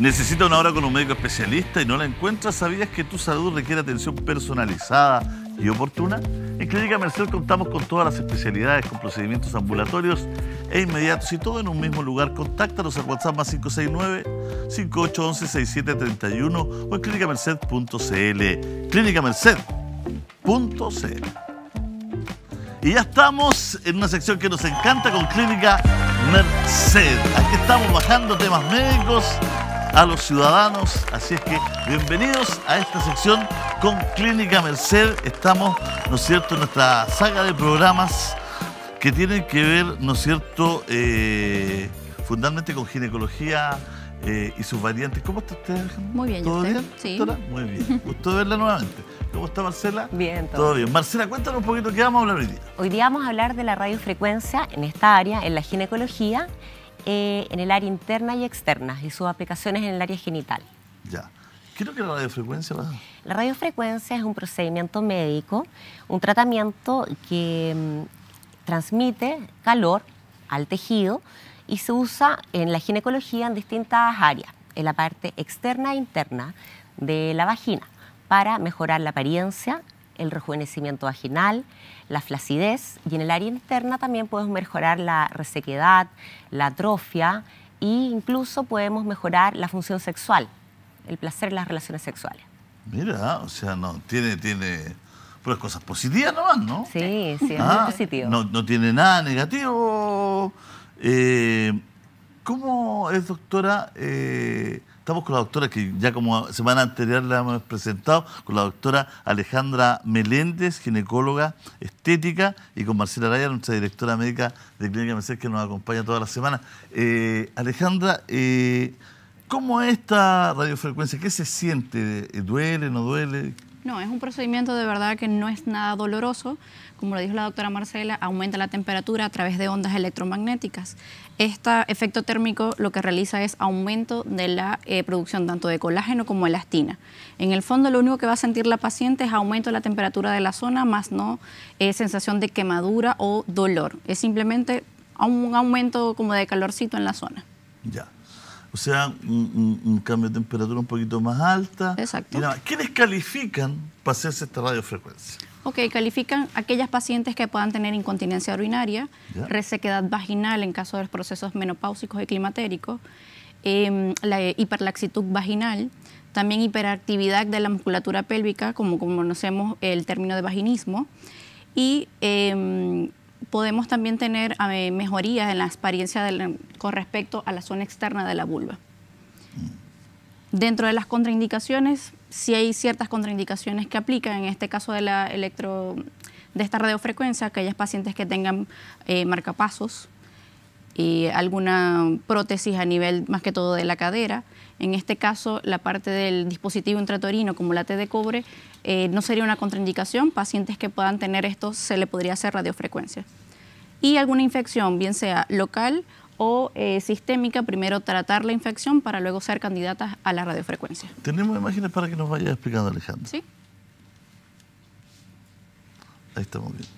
Necesita una hora con un médico especialista y no la encuentras, ¿sabías que tu salud requiere atención personalizada y oportuna? En Clínica Merced contamos con todas las especialidades, con procedimientos ambulatorios e inmediatos y todo en un mismo lugar. Contáctanos al WhatsApp más 569-5811-6731 o en clínicamerced.cl. Clínicamerced.cl. Y ya estamos en una sección que nos encanta con Clínica Merced. Aquí estamos bajando temas médicos a los ciudadanos. Así es que bienvenidos a esta sección con Clínica Merced. Estamos, ¿no es cierto?, en nuestra saga de programas que tienen que ver, ¿no es cierto?, eh, fundamentalmente con ginecología. Eh, y sus variantes. ¿Cómo está usted, Muy bien, ¿Todo bien? Sí. Muy bien. Gusto verla nuevamente. ¿Cómo está Marcela? Bien, todo, ¿Todo bien. Marcela, cuéntanos un poquito qué vamos a hablar hoy día. Hoy día vamos a hablar de la radiofrecuencia en esta área, en la ginecología eh, en el área interna y externa y sus aplicaciones en el área genital. Ya. ¿Qué es que la radiofrecuencia? La radiofrecuencia es un procedimiento médico, un tratamiento que mm, transmite calor al tejido y se usa en la ginecología en distintas áreas, en la parte externa e interna de la vagina, para mejorar la apariencia, el rejuvenecimiento vaginal, la flacidez y en el área interna también podemos mejorar la resequedad, la atrofia e incluso podemos mejorar la función sexual, el placer en las relaciones sexuales. Mira, o sea, no, tiene, tiene pues cosas positivas nomás, ¿no? Sí, sí, es ah, positivo. No, tiene nada negativo. Eh, ¿Cómo es, doctora, eh, Estamos con la doctora que ya como semana anterior la hemos presentado, con la doctora Alejandra Meléndez, ginecóloga estética, y con Marcela Araya, nuestra directora médica de Clínica Mercedes, que nos acompaña toda la semana. Eh, Alejandra, eh, ¿cómo es esta radiofrecuencia? ¿Qué se siente? ¿Duele, no duele? No, es un procedimiento de verdad que no es nada doloroso. Como lo dijo la doctora Marcela, aumenta la temperatura a través de ondas electromagnéticas. Este efecto térmico lo que realiza es aumento de la eh, producción tanto de colágeno como elastina. En el fondo lo único que va a sentir la paciente es aumento de la temperatura de la zona, más no eh, sensación de quemadura o dolor. Es simplemente un aumento como de calorcito en la zona. Ya o sea, un, cambio de temperatura un poquito más alta. Exacto. ¿Qué les califican para hacerse esta radiofrecuencia? Ok, califican aquellas pacientes que puedan tener incontinencia urinaria, resequedad vaginal en caso de los procesos menopáusicos y climatéricos, em, la hiperlaxitud vaginal, también hiperactividad de la musculatura pélvica, como conocemos el término de vaginismo, y em, podemos también tener eh, mejorías en la experiencia con respecto a la zona externa de la vulva. Dentro de las contraindicaciones, si hay ciertas contraindicaciones que aplican, en este caso de la electro de esta radiofrecuencia, aquellas pacientes que tengan eh, marcapasos, y alguna prótesis a nivel más que todo de la cadera. En este caso, la parte del dispositivo intratorino como la T de cobre eh, no sería una contraindicación. Pacientes que puedan tener esto se le podría hacer radiofrecuencia. Y alguna infección, bien sea local o eh, sistémica, primero tratar la infección para luego ser candidatas a la radiofrecuencia. Tenemos imágenes para que nos vaya explicando Alejandro. Sí. Ahí estamos bien.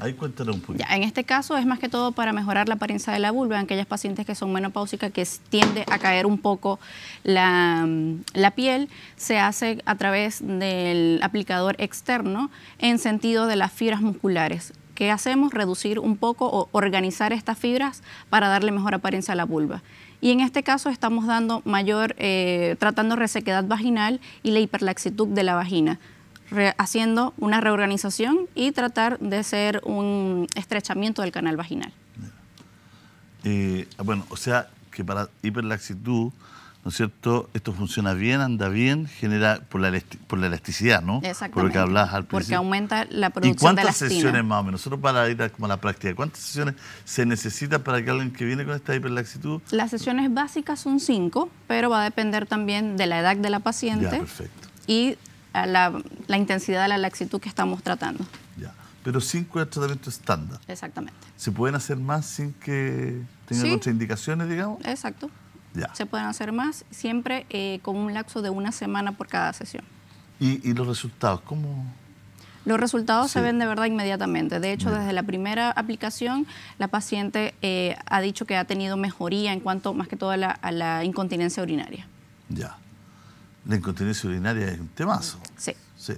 Ahí un poquito. en este caso es más que todo para mejorar la apariencia de la vulva en aquellas pacientes que son menopáusicas, que tiende a caer un poco mm, la, piel. Se hace a través del aplicador externo en sentido de las fibras musculares. ¿Qué hacemos? Reducir un poco o organizar estas fibras para darle mejor apariencia a la vulva y en este caso estamos dando mayor, eh, tratando resequedad vaginal y la hiperlaxitud de la vagina haciendo una reorganización y tratar de hacer un estrechamiento del canal vaginal. Eh, bueno, o sea que para hiperlaxitud, ¿no es cierto? Esto funciona bien, anda bien, genera por la, por la elasticidad, ¿no? Exactamente. Por al principio. Porque aumenta la producción de ¿Y cuántas sesiones más o menos? Nosotros para ir a, como la práctica, ¿cuántas sesiones se necesita para que alguien que viene con esta hiperlaxitud? Las sesiones básicas son cinco, pero va a depender también de la edad de la paciente. Ya, perfecto. Y la, intensidad de la laxitud que estamos tratando. Ya. Pero sin es tratamiento estándar. Exactamente. ¿Se pueden hacer más sin que tengan otras indicaciones digamos? Exacto. Ya. Se pueden hacer más, siempre eh, con un lapso de una semana por cada sesión. ¿Y, los resultados? ¿Cómo, los resultados se ven de verdad inmediatamente. De hecho, desde la primera aplicación, la paciente eh, ha dicho que ha tenido mejoría en cuanto más que todo la, a la incontinencia urinaria. Ya. La incontinencia urinaria es un temazo. Sí. sí.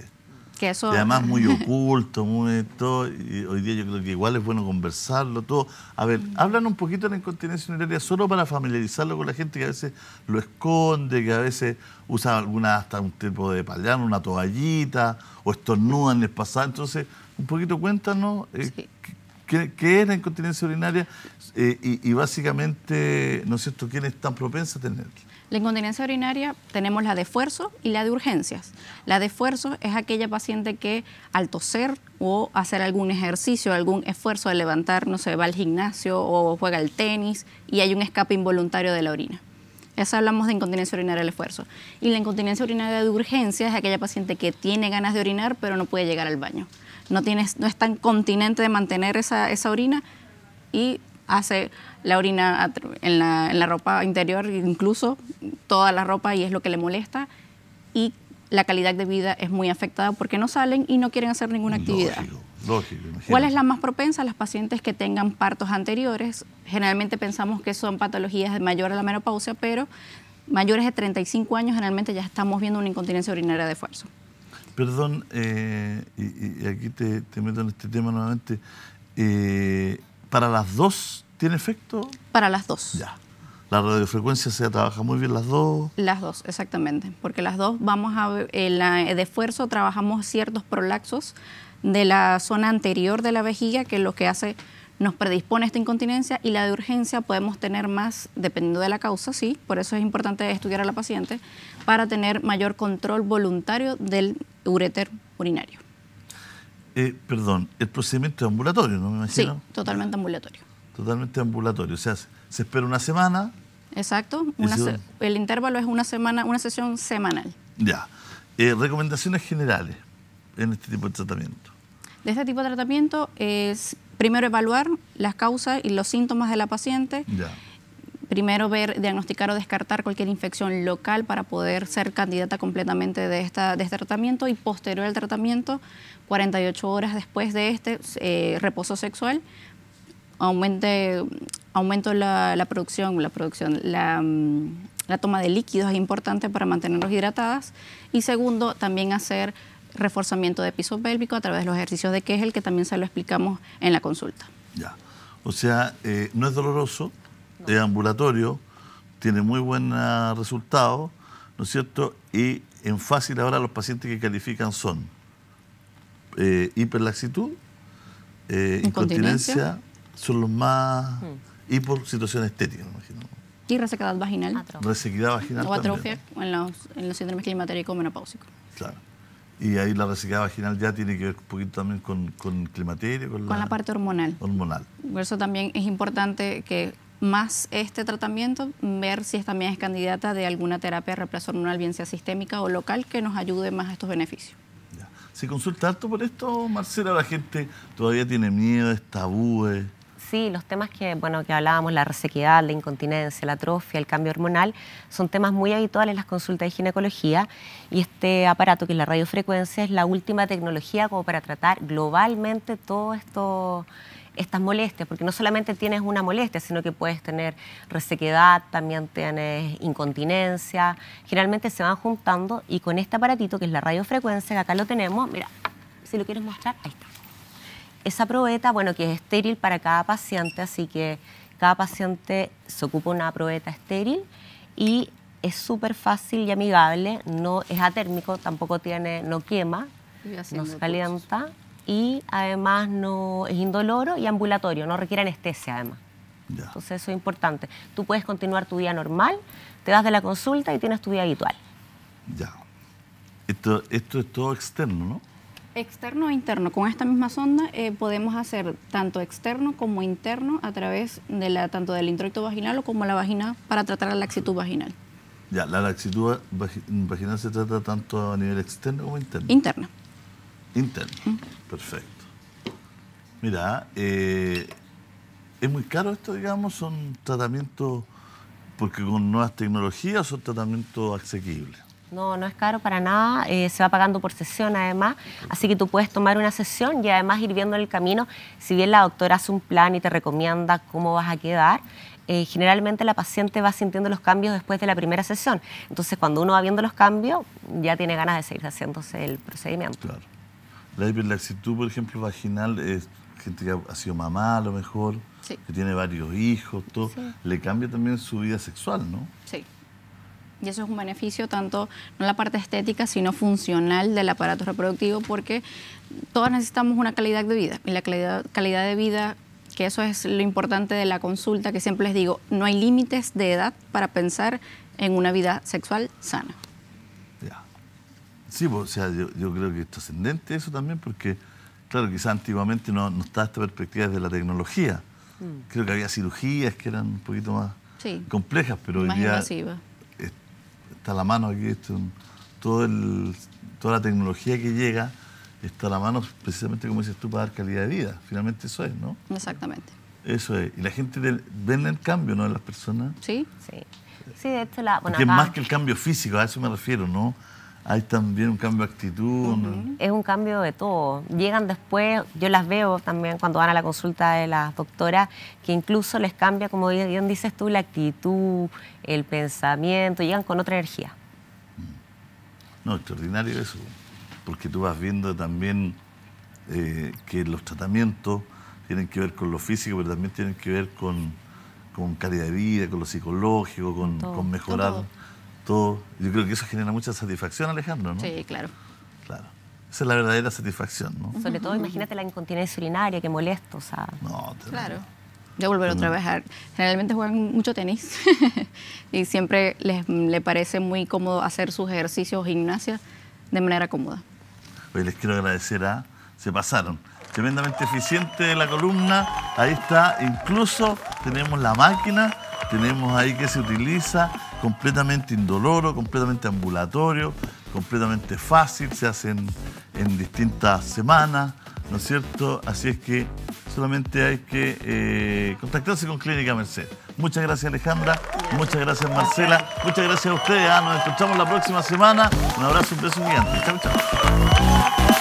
Que además muy oculto, muy todo. Y hoy día yo creo que igual es bueno conversarlo todo. A ver, hablan un poquito de la incontinencia urinaria solo para familiarizarlo con la gente que a veces lo esconde, que a veces usa alguna hasta un tipo de paliano, una toallita, o estornuda en el pasado. Entonces, un poquito cuéntanos eh, qué, es la incontinencia urinaria eh, y, básicamente, ¿no es cierto?, ¿Quién es tan propensa a tenerla. La incontinencia urinaria tenemos la de esfuerzo y la de urgencias. La de esfuerzo es aquella paciente que al toser o hacer algún ejercicio, algún esfuerzo de levantar, no sé, va al gimnasio o juega al tenis y hay un escape involuntario de la orina. Esa hablamos de incontinencia urinaria del esfuerzo. Y la incontinencia urinaria de urgencia es aquella paciente que tiene ganas de orinar pero no puede llegar al baño. No, tiene, no es tan continente de mantener esa, esa orina y hace la orina en la, ropa interior, incluso toda la ropa, y es lo que le molesta. Y la calidad de vida es muy afectada porque no salen y no quieren hacer ninguna actividad. Lógico, lógico, ¿Cuál es la más propensa? Las pacientes que tengan partos anteriores. Generalmente pensamos que son patologías mayores a la menopausia, pero mayores de 35 años generalmente ya estamos viendo una incontinencia urinaria de esfuerzo. Perdón, eh, y, aquí te, te, meto en este tema nuevamente. Eh, ¿Para las dos tiene efecto? Para las dos. Ya. La radiofrecuencia se trabaja muy bien las dos. Las dos, exactamente, porque las dos vamos a el de esfuerzo trabajamos ciertos prolaxos de la zona anterior de la vejiga que es lo que hace nos predispone a esta incontinencia y la de urgencia podemos tener más, dependiendo de la causa, sí, por eso es importante estudiar a la paciente, para tener mayor control voluntario del ureter urinario. Eh, perdón, el procedimiento es ambulatorio, ¿no me imagino? Sí, totalmente ambulatorio. Totalmente ambulatorio, o sea, se espera una semana. Exacto, el intervalo es una semana, una sesión semanal. Ya. Eh, recomendaciones generales en este tipo de tratamiento. De este tipo de tratamiento es primero evaluar las causas y los síntomas de la paciente. Ya primero ver, diagnosticar o descartar cualquier infección local para poder ser candidata completamente de, esta, de este tratamiento y posterior al tratamiento, 48 horas después de este, eh, reposo sexual, aumente, aumento la, producción, la producción, la, toma de líquidos es importante para mantenernos hidratadas y segundo, también hacer reforzamiento de piso pélvico a través de los ejercicios de Kegel que también se lo explicamos en la consulta. Ya. O sea, eh, no es doloroso, de ambulatorio, tiene muy buen ah, resultado, ¿no es cierto? Y en fácil ahora los pacientes que califican son eh, hiperlaxitud, eh, incontinencia. son los más... y mm. por situación estética, me imagino. Y resequedad vaginal. vaginal. O atrofia en los, en los síndromes climatéricos menopáusicos. Claro. Y ahí la resequedad vaginal ya tiene que ver un poquito también con, con climaterio. Con, la, parte hormonal. Hormonal. eso también es importante que más este tratamiento, ver si también es candidata de alguna terapia de reemplazo hormonal, bien sea sistémica o local, que nos ayude más a estos beneficios. ¿Se consulta alto por esto, Marcela? ¿La gente todavía tiene miedo, es tabúes? Eh. Sí, los temas que, bueno, que hablábamos, la resequedad, la incontinencia, la atrofia, el cambio hormonal, son temas muy habituales en las consultas de ginecología y este aparato que es la radiofrecuencia es la última tecnología como para tratar globalmente todo esto estas molestias, porque no solamente tienes una molestia, sino que puedes tener resequedad, también tienes incontinencia, generalmente se van juntando y con este aparatito que es la radiofrecuencia, que acá lo tenemos, mira, si lo quieres mostrar, ahí está. Esa probeta, bueno, que es estéril para cada paciente, así que cada paciente se ocupa una probeta estéril y es súper fácil y amigable, no es atérmico, tampoco tiene, no quema, no se calienta y además no es indoloro y ambulatorio, no requiere anestesia además. Entonces eso es importante. Tú puedes continuar tu día normal, te das de la consulta y tienes tu día habitual. Ya. Esto, esto es todo externo, ¿no? Externo e interno. Con esta misma sonda eh, podemos hacer tanto externo como interno a través de la, tanto del introito vaginal o como la vagina para tratar la laxitud vaginal. Ya, la laxitud vaginal se trata tanto a nivel externo como interno. Interno. Interno. Perfecto. Mira, eh, es muy caro esto, digamos, son tratamientos, porque con nuevas tecnologías son tratamientos asequibles. No, no es caro para nada, eh, se va pagando por sesión además, así que tú puedes tomar una sesión y además ir viendo el camino, si bien la doctora hace un plan y te recomienda cómo vas a quedar, eh, generalmente la paciente va sintiendo los cambios después de la primera sesión, entonces cuando uno va viendo los cambios ya tiene ganas de seguir haciéndose el procedimiento. Claro. La hiperlaxitud, por ejemplo, vaginal, es gente que ha sido mamá a lo mejor, que tiene varios hijos, todo, le cambia también su vida sexual, ¿no? Sí. Y eso es un beneficio tanto, no la parte estética, sino funcional del aparato reproductivo, porque todas necesitamos una calidad de vida. Y la calidad de vida, que eso es lo importante de la consulta, que siempre les digo, no hay límites de edad para pensar en una vida sexual sana. Sí, pues, o sea, yo, creo que es trascendente eso también porque, claro, quizás antiguamente no, no estaba esta perspectiva desde la tecnología. Mm. Creo que había cirugías que eran un poquito más complejas, pero hoy día está la mano aquí, todo toda la tecnología que llega está a la mano precisamente, como dices tú, para dar calidad de vida. Finalmente eso es, ¿no? Exactamente. Eso es. Y la gente vende el cambio, ¿no? De las personas. Sí, sí. Sí, de este la, es más que el cambio físico, a eso me refiero, ¿no? hay también un cambio de actitud. Es un cambio de todo. Llegan después, yo las veo también cuando van a la consulta de las doctoras, que incluso les cambia, como bien dices tú, la actitud, el pensamiento, llegan con otra energía. Mm. No, extraordinario eso, porque tú vas viendo también eh, que los tratamientos tienen que ver con lo físico, pero también tienen que ver con, calidad de vida, con lo psicológico, con, con mejorar todo. Yo creo que eso genera mucha satisfacción, Alejandro, ¿no? Sí, claro. Claro. Esa es la verdadera satisfacción, ¿no? Sobre todo, imagínate la incontinencia urinaria, que molesto, o sea. No, te... Claro. ya volver mm. a trabajar. Generalmente juegan mucho tenis y siempre les, les, parece muy cómodo hacer sus ejercicios o gimnasia de manera cómoda. Hoy les quiero agradecer a... Se pasaron. Tremendamente eficiente la columna. Ahí está. Incluso tenemos la máquina. Tenemos ahí que se utiliza completamente indoloro, completamente ambulatorio, completamente fácil, se hacen en distintas semanas, ¿no es cierto? Así es que solamente hay que eh, contactarse con Clínica Merced. Muchas gracias Alejandra, muchas gracias Marcela, muchas gracias a ustedes, ¿ah? nos escuchamos la próxima semana, un abrazo, un beso gigante, chao chao.